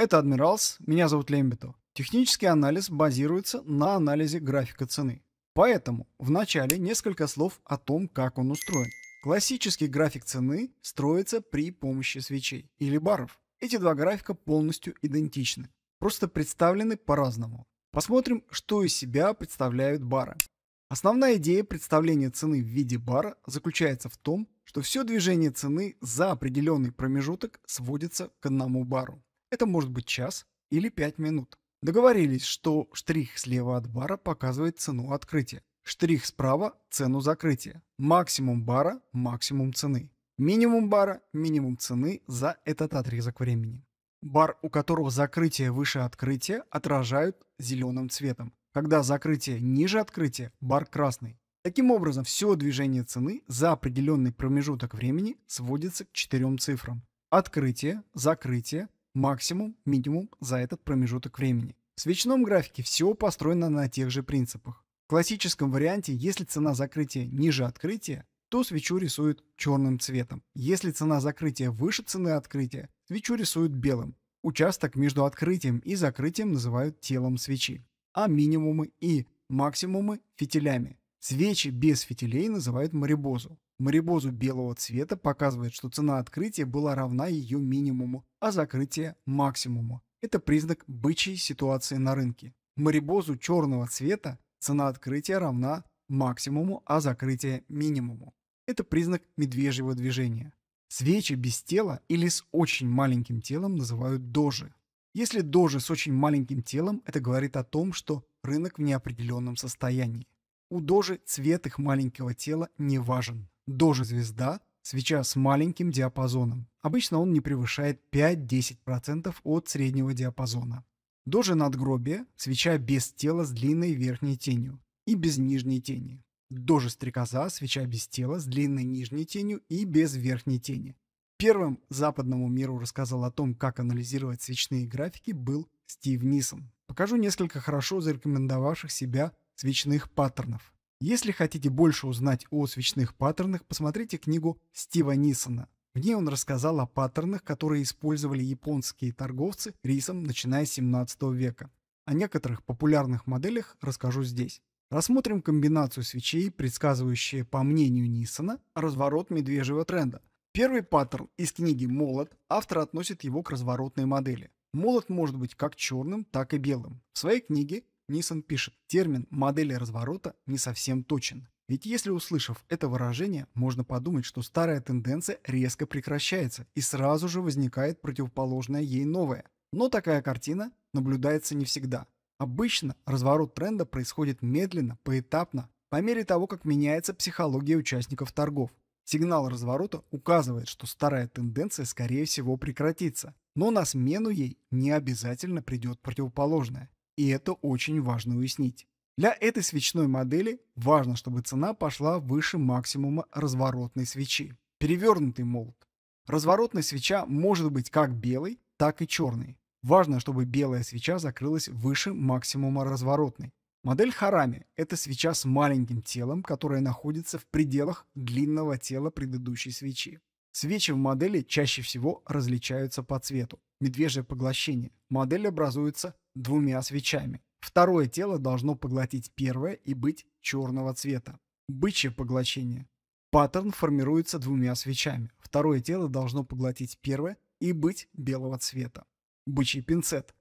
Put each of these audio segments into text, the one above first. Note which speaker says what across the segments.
Speaker 1: Это Адмиралс, меня зовут Лембето. Технический анализ базируется на анализе графика цены. Поэтому вначале несколько слов о том, как он устроен. Классический график цены строится при помощи свечей или баров. Эти два графика полностью идентичны, просто представлены по-разному. Посмотрим, что из себя представляют бары. Основная идея представления цены в виде бара заключается в том, что все движение цены за определенный промежуток сводится к одному бару. Это может быть час или пять минут. Договорились, что штрих слева от бара показывает цену открытия. Штрих справа – цену закрытия. Максимум бара – максимум цены. Минимум бара – минимум цены за этот отрезок времени. Бар, у которого закрытие выше открытия, отражают зеленым цветом. Когда закрытие ниже открытия, бар красный. Таким образом, все движение цены за определенный промежуток времени сводится к четырем цифрам. Открытие, закрытие, максимум, минимум за этот промежуток времени. В свечном графике все построено на тех же принципах. В классическом варианте, если цена закрытия ниже открытия, то свечу рисуют черным цветом. Если цена закрытия выше цены открытия, свечу рисуют белым. Участок между открытием и закрытием называют телом свечи, а минимумы и максимумы – фитилями. Свечи без фитилей называют марибозу. Моребозу белого цвета показывает, что цена открытия была равна ее минимуму, а закрытие – максимуму. Это признак бычьей ситуации на рынке. Моребозу черного цвета цена открытия равна максимуму, а закрытие – минимуму. Это признак медвежьего движения. Свечи без тела или с очень маленьким телом называют дожи. Если дожи с очень маленьким телом, это говорит о том, что рынок в неопределенном состоянии. У дожи цвет их маленького тела не важен. Дожи звезда – свеча с маленьким диапазоном. Обычно он не превышает 5-10% от среднего диапазона. Дожи надгробие – свеча без тела с длинной верхней тенью и без нижней тени. Дожи стрекоза – свеча без тела с длинной нижней тенью и без верхней тени. Первым западному миру рассказал о том, как анализировать свечные графики, был Стив Нисон. Покажу несколько хорошо зарекомендовавших себя свечных паттернов. Если хотите больше узнать о свечных паттернах, посмотрите книгу Стива Нисона. В ней он рассказал о паттернах, которые использовали японские торговцы рисом, начиная с 17 века. О некоторых популярных моделях расскажу здесь. Рассмотрим комбинацию свечей, предсказывающие, по мнению Нисона, разворот медвежьего тренда. Первый паттерн из книги «Молот» автор относит его к разворотной модели. Молот может быть как черным, так и белым. В своей книге Нисон пишет, термин «модели разворота» не совсем точен. Ведь если услышав это выражение, можно подумать, что старая тенденция резко прекращается и сразу же возникает противоположное ей новое. Но такая картина наблюдается не всегда. Обычно разворот тренда происходит медленно, поэтапно, по мере того, как меняется психология участников торгов. Сигнал разворота указывает, что старая тенденция, скорее всего, прекратится, но на смену ей не обязательно придет противоположная и это очень важно уяснить. Для этой свечной модели важно, чтобы цена пошла выше максимума разворотной свечи. Перевернутый молд. Разворотная свеча может быть как белой, так и черной. Важно, чтобы белая свеча закрылась выше максимума разворотной. Модель Харами – это свеча с маленьким телом, которая находится в пределах длинного тела предыдущей свечи. Свечи в модели чаще всего различаются по цвету. Медвежье поглощение. Модель образуется двумя свечами. Второе тело должно поглотить первое и быть черного цвета. Бычье поглощение. Паттерн формируется двумя свечами. Второе тело должно поглотить первое и быть белого цвета. Бычий пинцет.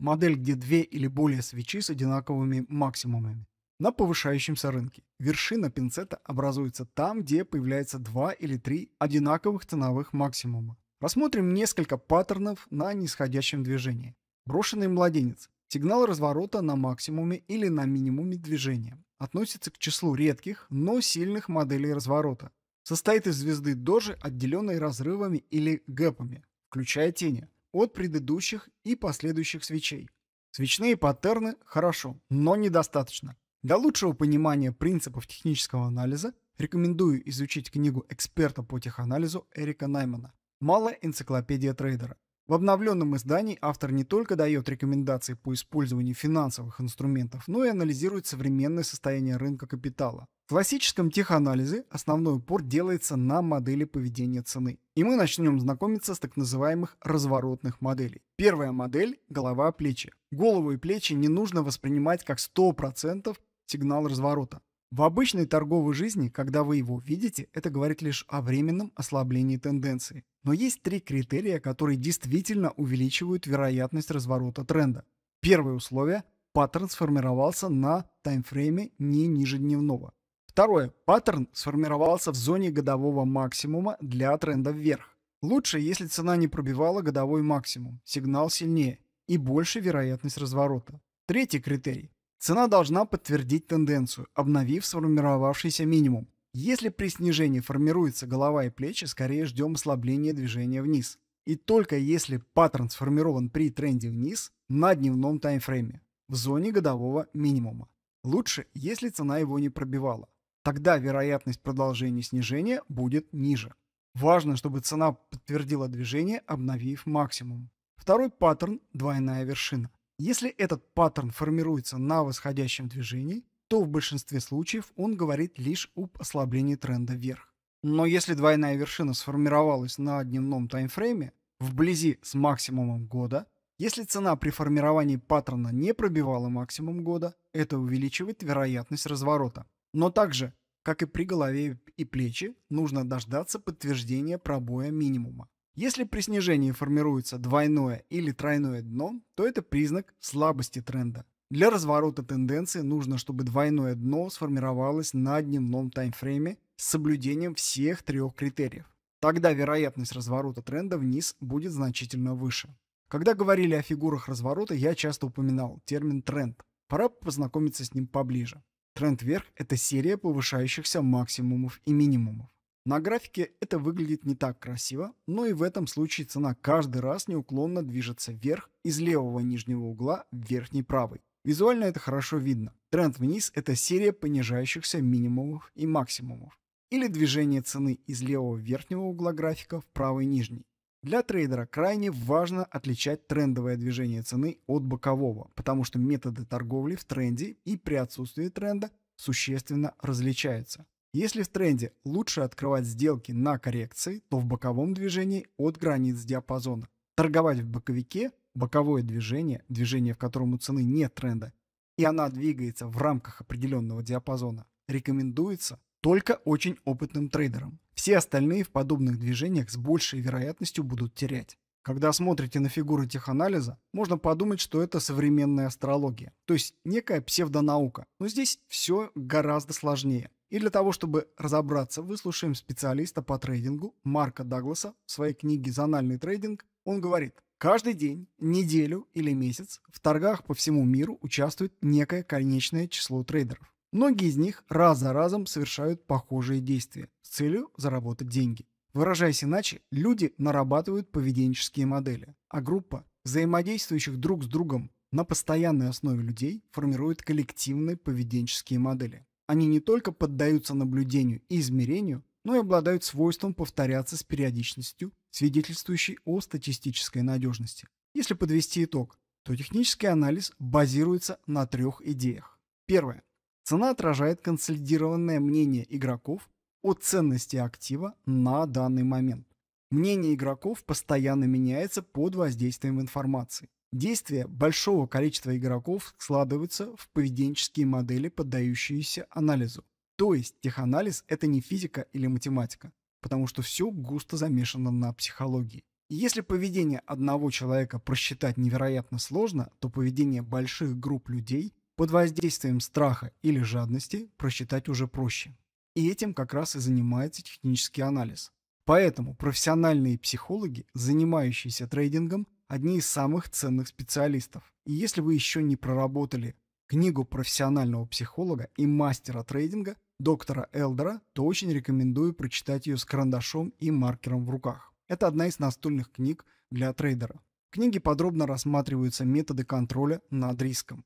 Speaker 1: Модель, где две или более свечи с одинаковыми максимумами. На повышающемся рынке вершина пинцета образуется там, где появляется два или три одинаковых ценовых максимума. Рассмотрим несколько паттернов на нисходящем движении. Брошенный младенец. Сигнал разворота на максимуме или на минимуме движения. Относится к числу редких, но сильных моделей разворота. Состоит из звезды Дожи, отделенной разрывами или гэпами, включая тени, от предыдущих и последующих свечей. Свечные паттерны хорошо, но недостаточно. Для лучшего понимания принципов технического анализа рекомендую изучить книгу эксперта по теханализу Эрика Наймана «Малая энциклопедия трейдера». В обновленном издании автор не только дает рекомендации по использованию финансовых инструментов, но и анализирует современное состояние рынка капитала. В классическом теханализе основной упор делается на модели поведения цены. И мы начнем знакомиться с так называемых разворотных моделей. Первая модель – голова-плечи. Голову и плечи не нужно воспринимать как 100% сигнал разворота. В обычной торговой жизни, когда вы его видите, это говорит лишь о временном ослаблении тенденции. Но есть три критерия, которые действительно увеличивают вероятность разворота тренда. Первое условие – паттерн сформировался на таймфрейме не ниже дневного. Второе – паттерн сформировался в зоне годового максимума для тренда вверх. Лучше, если цена не пробивала годовой максимум, сигнал сильнее и больше вероятность разворота. Третий критерий Цена должна подтвердить тенденцию, обновив сформировавшийся минимум. Если при снижении формируется голова и плечи, скорее ждем ослабления движения вниз. И только если паттерн сформирован при тренде вниз на дневном таймфрейме, в зоне годового минимума. Лучше, если цена его не пробивала. Тогда вероятность продолжения снижения будет ниже. Важно, чтобы цена подтвердила движение, обновив максимум. Второй паттерн – двойная вершина. Если этот паттерн формируется на восходящем движении, то в большинстве случаев он говорит лишь об ослаблении тренда вверх. Но если двойная вершина сформировалась на дневном таймфрейме, вблизи с максимумом года, если цена при формировании паттерна не пробивала максимум года, это увеличивает вероятность разворота. Но также, как и при голове и плечи, нужно дождаться подтверждения пробоя минимума. Если при снижении формируется двойное или тройное дно, то это признак слабости тренда. Для разворота тенденции нужно, чтобы двойное дно сформировалось на дневном таймфрейме с соблюдением всех трех критериев. Тогда вероятность разворота тренда вниз будет значительно выше. Когда говорили о фигурах разворота, я часто упоминал термин «тренд». Пора познакомиться с ним поближе. Тренд вверх – это серия повышающихся максимумов и минимумов. На графике это выглядит не так красиво, но и в этом случае цена каждый раз неуклонно движется вверх из левого нижнего угла в верхний правый. Визуально это хорошо видно. Тренд вниз – это серия понижающихся минимумов и максимумов. Или движение цены из левого верхнего угла графика в правый нижний. Для трейдера крайне важно отличать трендовое движение цены от бокового, потому что методы торговли в тренде и при отсутствии тренда существенно различаются. Если в тренде лучше открывать сделки на коррекции, то в боковом движении от границ диапазона. Торговать в боковике – боковое движение, движение, в котором у цены нет тренда, и она двигается в рамках определенного диапазона, рекомендуется только очень опытным трейдерам. Все остальные в подобных движениях с большей вероятностью будут терять. Когда смотрите на фигуры теханализа, можно подумать, что это современная астрология, то есть некая псевдонаука. Но здесь все гораздо сложнее. И для того, чтобы разобраться, выслушаем специалиста по трейдингу Марка Дагласа в своей книге «Зональный трейдинг». Он говорит, каждый день, неделю или месяц в торгах по всему миру участвует некое конечное число трейдеров. Многие из них раз за разом совершают похожие действия с целью заработать деньги. Выражаясь иначе, люди нарабатывают поведенческие модели, а группа взаимодействующих друг с другом на постоянной основе людей формирует коллективные поведенческие модели. Они не только поддаются наблюдению и измерению, но и обладают свойством повторяться с периодичностью, свидетельствующей о статистической надежности. Если подвести итог, то технический анализ базируется на трех идеях. Первое. Цена отражает консолидированное мнение игроков о ценности актива на данный момент. Мнение игроков постоянно меняется под воздействием информации. Действия большого количества игроков складываются в поведенческие модели, поддающиеся анализу. То есть теханализ – это не физика или математика, потому что все густо замешано на психологии. И если поведение одного человека просчитать невероятно сложно, то поведение больших групп людей под воздействием страха или жадности просчитать уже проще. И этим как раз и занимается технический анализ. Поэтому профессиональные психологи, занимающиеся трейдингом, одни из самых ценных специалистов. И если вы еще не проработали книгу профессионального психолога и мастера трейдинга доктора Элдера, то очень рекомендую прочитать ее с карандашом и маркером в руках. Это одна из настольных книг для трейдера. В книге подробно рассматриваются методы контроля над риском.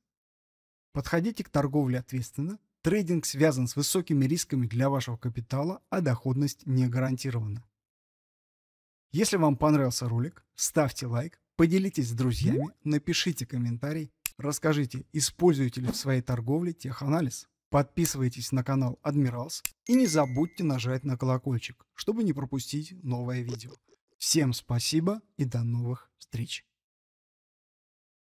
Speaker 1: Подходите к торговле ответственно. Трейдинг связан с высокими рисками для вашего капитала, а доходность не гарантирована. Если вам понравился ролик, ставьте лайк, Поделитесь с друзьями, напишите комментарий, расскажите, используете ли в своей торговле теханализ. Подписывайтесь на канал Адмиралс и не забудьте нажать на колокольчик, чтобы не пропустить новое видео. Всем спасибо и до новых встреч!